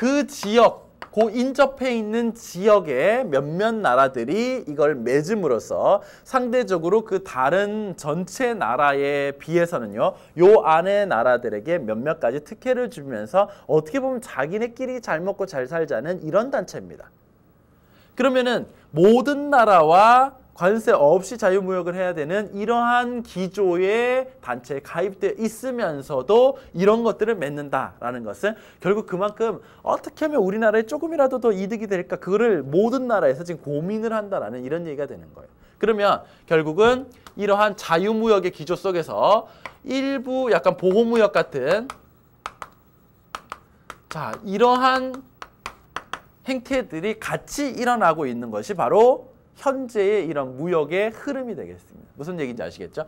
그 지역 고그 인접해 있는 지역의 몇몇 나라들이 이걸 맺음으로써 상대적으로 그 다른 전체 나라에 비해서는요. 요안에 나라들에게 몇몇 가지 특혜를 주면서 어떻게 보면 자기네끼리 잘 먹고 잘 살자는 이런 단체입니다. 그러면은 모든 나라와 관세 없이 자유무역을 해야 되는 이러한 기조의 단체에 가입되어 있으면서도 이런 것들을 맺는다라는 것은 결국 그만큼 어떻게 하면 우리나라에 조금이라도 더 이득이 될까 그거를 모든 나라에서 지금 고민을 한다라는 이런 얘기가 되는 거예요. 그러면 결국은 이러한 자유무역의 기조 속에서 일부 약간 보호무역 같은 자 이러한 행태들이 같이 일어나고 있는 것이 바로 현재의 이런 무역의 흐름이 되겠습니다. 무슨 얘기인지 아시겠죠?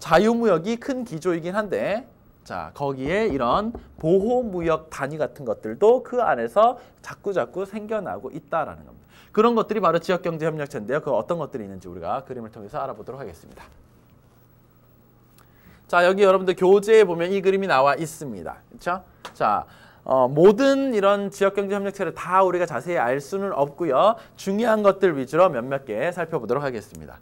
자유무역이 큰 기조이긴 한데 자 거기에 이런 보호무역 단위 같은 것들도 그 안에서 자꾸자꾸 생겨나고 있다라는 겁니다. 그런 것들이 바로 지역경제협력체인데요. 그 어떤 것들이 있는지 우리가 그림을 통해서 알아보도록 하겠습니다. 자 여기 여러분들 교재에 보면 이 그림이 나와 있습니다. 그렇죠? 자 어, 모든 이런 지역경제 협력체를 다 우리가 자세히 알 수는 없고요. 중요한 것들 위주로 몇몇 개 살펴보도록 하겠습니다.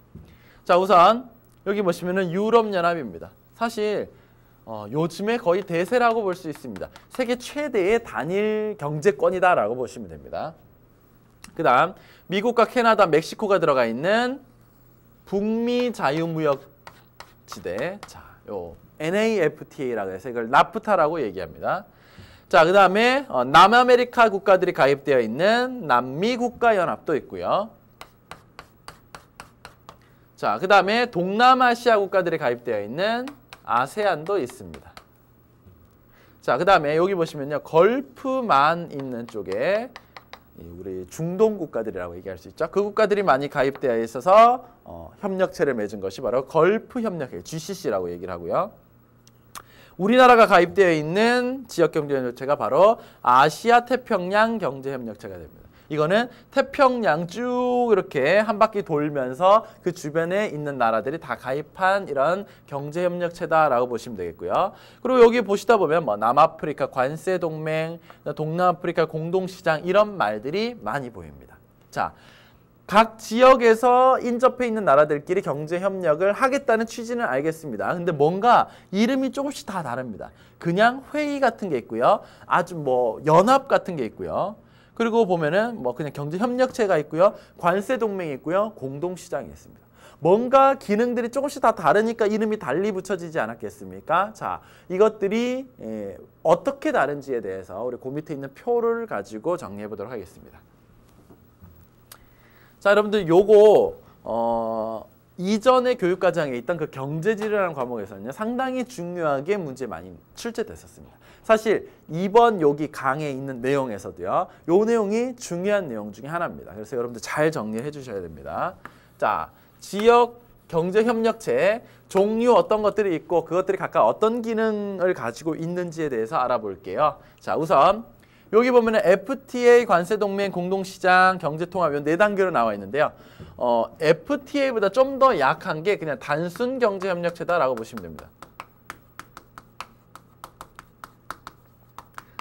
자 우선 여기 보시면은 유럽연합입니다. 사실 어, 요즘에 거의 대세라고 볼 수 있습니다. 세계 최대의 단일 경제권이다라고 보시면 됩니다. 그 다음 미국과 캐나다, 멕시코가 들어가 있는 북미 자유무역지대 자, 요 NAFTA라고 해서 이걸 나프타라고 얘기합니다. 자, 그 다음에 어, 남아메리카 국가들이 가입되어 있는 남미 국가연합도 있고요. 자, 그 다음에 동남아시아 국가들이 가입되어 있는 아세안도 있습니다. 자, 그 다음에 여기 보시면요. 걸프만 있는 쪽에 우리 중동 국가들이라고 얘기할 수 있죠. 그 국가들이 많이 가입되어 있어서 어, 협력체를 맺은 것이 바로 걸프 협력회, GCC라고 얘기를 하고요. 우리나라가 가입되어 있는 지역경제협력체가 바로 아시아 태평양 경제협력체가 됩니다. 이거는 태평양 쭉 이렇게 한 바퀴 돌면서 그 주변에 있는 나라들이 다 가입한 이런 경제협력체다라고 보시면 되겠고요. 그리고 여기 보시다 보면 뭐 남아프리카 관세동맹, 동남아프리카 공동시장 이런 말들이 많이 보입니다. 자, 각 지역에서 인접해 있는 나라들끼리 경제 협력을 하겠다는 취지는 알겠습니다. 근데 뭔가 이름이 조금씩 다 다릅니다. 그냥 회의 같은 게 있고요. 아주 뭐 연합 같은 게 있고요. 그리고 보면은 뭐 그냥 경제 협력체가 있고요. 관세 동맹이 있고요. 공동 시장이 있습니다. 뭔가 기능들이 조금씩 다 다르니까 이름이 달리 붙여지지 않았겠습니까? 자, 이것들이 예, 어떻게 다른지에 대해서 우리 고 밑에 있는 표를 가지고 정리해 보도록 하겠습니다. 자, 여러분들 요거 어, 이전의 교육과정에 있던 그 경제지리라는 과목에서는요. 상당히 중요하게 문제 많이 출제됐었습니다. 사실 이번 여기 강에 있는 내용에서도요. 요 내용이 중요한 내용 중에 하나입니다. 그래서 여러분들 잘 정리해 주셔야 됩니다. 자, 지역 경제협력체 종류 어떤 것들이 있고 그것들이 각각 어떤 기능을 가지고 있는지에 대해서 알아볼게요. 자, 우선 여기 보면 은 FTA 관세 동맹 공동시장 경제통합 이 네 단계로 나와 있는데요. 어, FTA보다 좀 더 약한 게 그냥 단순 경제협력체다라고 보시면 됩니다.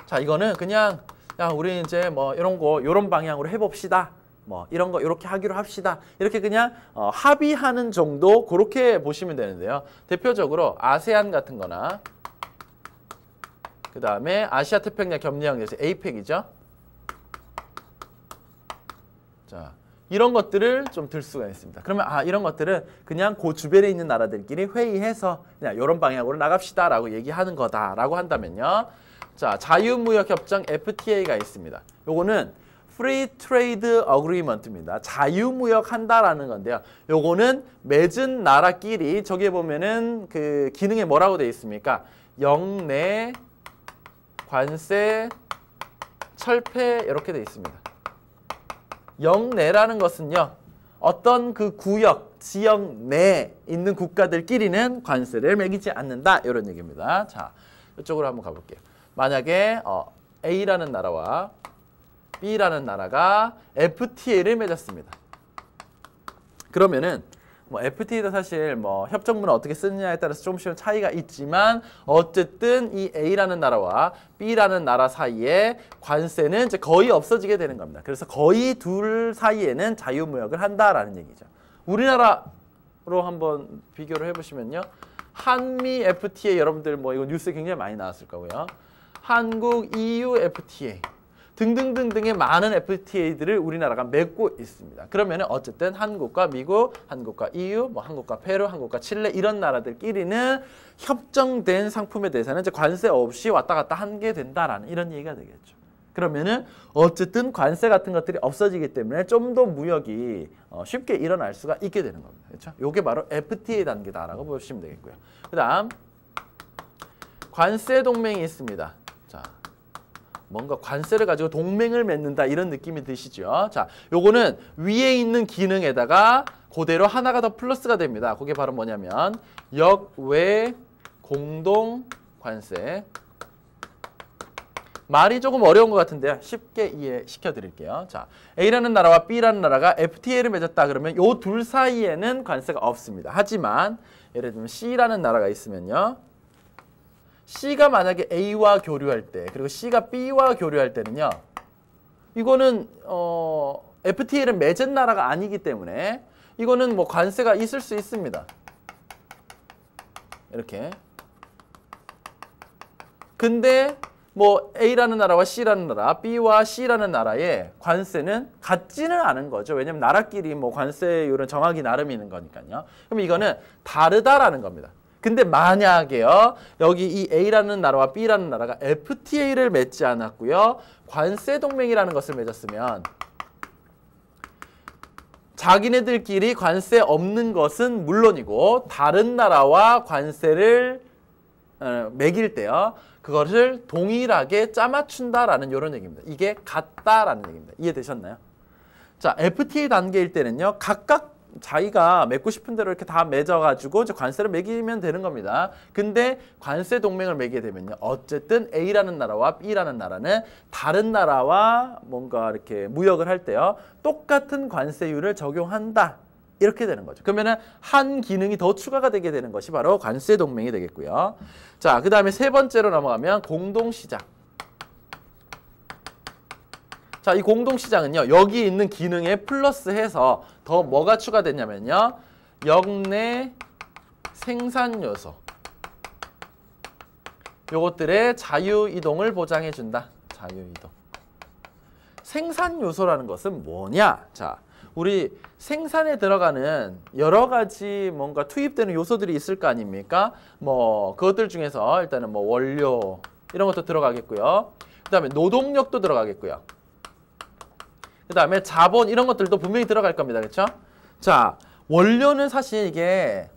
자 이거는 그냥 야 우리 이제 뭐 이런 거 이런 방향으로 해봅시다. 뭐 이런 거 이렇게 하기로 합시다. 이렇게 그냥 어, 합의하는 정도 그렇게 보시면 되는데요. 대표적으로 아세안 같은 거나 그 다음에 아시아 태평양 겸리항에서 APEC이죠. 자, 이런 것들을 좀 들 수가 있습니다. 그러면 아 이런 것들은 그냥 고 그 주변에 있는 나라들끼리 회의해서 그냥 이런 방향으로 나갑시다 라고 얘기하는 거다라고 한다면요. 자 자유무역협정 FTA가 있습니다. 요거는 Free Trade Agreement입니다. 자유무역한다라는 건데요. 요거는 맺은 나라끼리 저기에 보면은 그 기능에 뭐라고 되어 있습니까? 영내 관세, 철폐 이렇게 돼 있습니다. 영내라는 것은요. 어떤 그 구역, 지역 내에 있는 국가들끼리는 관세를 매기지 않는다. 이런 얘기입니다. 자, 이쪽으로 한번 가볼게요. 만약에 어, A라는 나라와 B라는 나라가 FTA를 맺었습니다. 그러면은 뭐 FT도 사실 뭐 협정문을 어떻게 쓰느냐에 따라서 조금씩 차이가 있지만 어쨌든 이 A라는 나라와 B라는 나라 사이에 관세는 이제 거의 없어지게 되는 겁니다. 그래서 거의 둘 사이에는 자유무역을 한다라는 얘기죠. 우리나라로 한번 비교를 해보시면요. 한미 FTA 여러분들 뭐 이거 뉴스 에 굉장히 많이 나왔을 거고요. 한국 EU FTA 등등등등의 많은 FTA들을 우리나라가 맺고 있습니다. 그러면 어쨌든 한국과 미국, 한국과 EU, 뭐 한국과 페루, 한국과 칠레 이런 나라들끼리는 협정된 상품에 대해서는 이제 관세 없이 왔다 갔다 한 게 된다라는 이런 얘기가 되겠죠. 그러면은 어쨌든 관세 같은 것들이 없어지기 때문에 좀 더 무역이 어 쉽게 일어날 수가 있게 되는 겁니다. 그렇죠? 이게 바로 FTA 단계다라고 보시면 되겠고요. 그다음 관세 동맹이 있습니다. 뭔가 관세를 가지고 동맹을 맺는다 이런 느낌이 드시죠. 자, 요거는 위에 있는 기능에다가 그대로 하나가 더 플러스가 됩니다. 그게 바로 뭐냐면 역외 공동 관세 말이 조금 어려운 것 같은데요. 쉽게 이해시켜 드릴게요. 자, A라는 나라와 B라는 나라가 FTA를 맺었다 그러면 요 둘 사이에는 관세가 없습니다. 하지만 예를 들면 C라는 나라가 있으면요. C가 만약에 A와 교류할 때 그리고 C가 B와 교류할 때는요. 이거는 어, FTL은 맺은 나라가 아니기 때문에 이거는 뭐 관세가 있을 수 있습니다. 이렇게. 근데 뭐 A라는 나라와 C라는 나라, B와 C라는 나라의 관세는 같지는 않은 거죠. 왜냐면 나라끼리 뭐 관세율은 정하기 나름 있는 거니까요. 그럼 이거는 다르다라는 겁니다. 근데 만약에요. 여기 이 A라는 나라와 B라는 나라가 FTA를 맺지 않았고요. 관세 동맹이라는 것을 맺었으면 자기네들끼리 관세 없는 것은 물론이고 다른 나라와 관세를 어, 매길 때요. 그것을 동일하게 짜맞춘다라는 이런 얘기입니다. 이게 같다라는 얘기입니다. 이해되셨나요? 자, FTA 단계일 때는요. 각각 자기가 맺고 싶은 대로 이렇게 다 맺어가지고 이제 관세를 매기면 되는 겁니다. 근데 관세 동맹을 매게 되면요. 어쨌든 A라는 나라와 B라는 나라는 다른 나라와 뭔가 이렇게 무역을 할 때요. 똑같은 관세율을 적용한다. 이렇게 되는 거죠. 그러면은 한 기능이 더 추가가 되게 되는 것이 바로 관세 동맹이 되겠고요. 자, 그 다음에 세 번째로 넘어가면 공동시장. 자, 이 공동시장은요. 여기 있는 기능에 플러스해서 더 뭐가 추가됐냐면요. 역내 생산 요소. 요것들의 자유 이동을 보장해 준다. 자유 이동. 생산 요소라는 것은 뭐냐? 자, 우리 생산에 들어가는 여러 가지 뭔가 투입되는 요소들이 있을 거 아닙니까? 뭐 그것들 중에서 일단은 뭐 원료 이런 것도 들어가겠고요. 그다음에 노동력도 들어가겠고요. 그 다음에 자본 이런 것들도 분명히 들어갈 겁니다. 그렇죠? 자, 원료는 사실 이게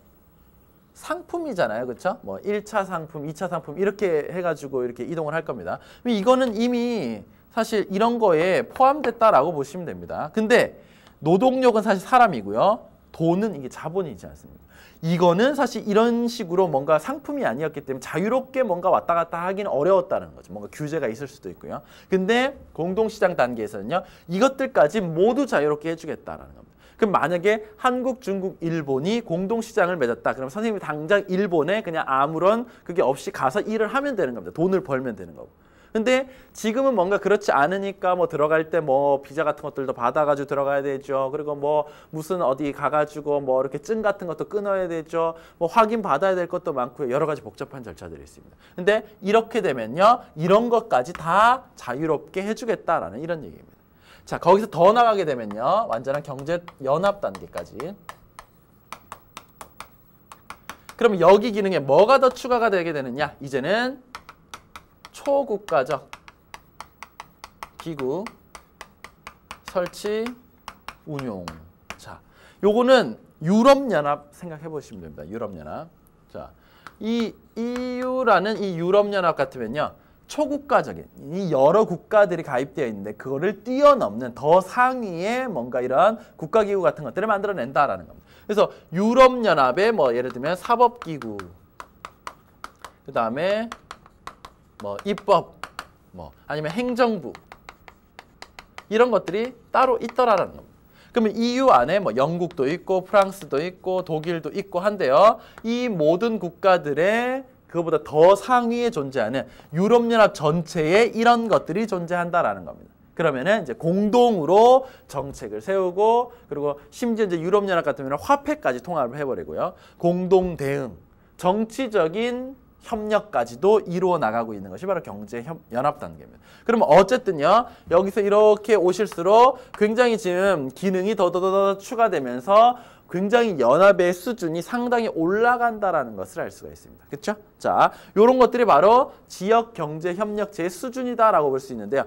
상품이잖아요. 그렇죠? 뭐 1차 상품, 2차 상품 이렇게 해가지고 이렇게 이동을 할 겁니다. 이거는 이미 사실 이런 거에 포함됐다라고 보시면 됩니다. 근데 노동력은 사실 사람이고요. 돈은 이게 자본이지 않습니까? 이거는 사실 이런 식으로 뭔가 상품이 아니었기 때문에 자유롭게 뭔가 왔다 갔다 하기는 어려웠다는 거죠. 뭔가 규제가 있을 수도 있고요. 근데 공동시장 단계에서는요. 이것들까지 모두 자유롭게 해주겠다라는 겁니다. 그럼 만약에 한국, 중국, 일본이 공동시장을 맺었다. 그럼 선생님이 당장 일본에 그냥 아무런 그게 없이 가서 일을 하면 되는 겁니다. 돈을 벌면 되는 거고. 근데 지금은 뭔가 그렇지 않으니까 뭐 들어갈 때 뭐 비자 같은 것들도 받아가지고 들어가야 되죠. 그리고 뭐 무슨 어디 가가지고 뭐 이렇게 증 같은 것도 끊어야 되죠. 뭐 확인 받아야 될 것도 많고요. 여러 가지 복잡한 절차들이 있습니다. 근데 이렇게 되면요. 이런 것까지 다 자유롭게 해주겠다라는 이런 얘기입니다. 자, 거기서 더 나가게 되면요. 완전한 경제 연합 단계까지. 그럼 여기 기능에 뭐가 더 추가가 되게 되느냐? 이제는 초국가적 기구 설치 운용. 자, 요거는 유럽연합 생각해 보시면 됩니다. 유럽연합. 자, 이 EU라는 이 유럽연합 같으면요. 초국가적인 이 여러 국가들이 가입되어 있는데 그거를 뛰어넘는 더 상위의 뭔가 이런 국가기구 같은 것들을 만들어낸다라는 겁니다. 그래서 유럽연합의 뭐 예를 들면 사법기구 그 다음에 뭐 입법, 뭐 아니면 행정부 이런 것들이 따로 있더라라는 겁니다. 그러면 EU 안에 뭐 영국도 있고 프랑스도 있고 독일도 있고 한데요. 이 모든 국가들의 그보다 더 상위에 존재하는 유럽연합 전체에 이런 것들이 존재한다라는 겁니다. 그러면은 이제 공동으로 정책을 세우고 그리고 심지어 이제 유럽연합 같으면 화폐까지 통합을 해버리고요. 공동 대응, 정치적인 협력까지도 이루어 나가고 있는 것이 바로 경제 연합 단계입니다. 그러면 어쨌든요. 여기서 이렇게 오실수록 굉장히 지금 기능이 더더더 더 추가되면서 굉장히 연합의 수준이 상당히 올라간다라는 것을 알 수가 있습니다. 그렇죠? 자, 요런 것들이 바로 지역 경제 협력제 수준이다라고 볼 수 있는데요.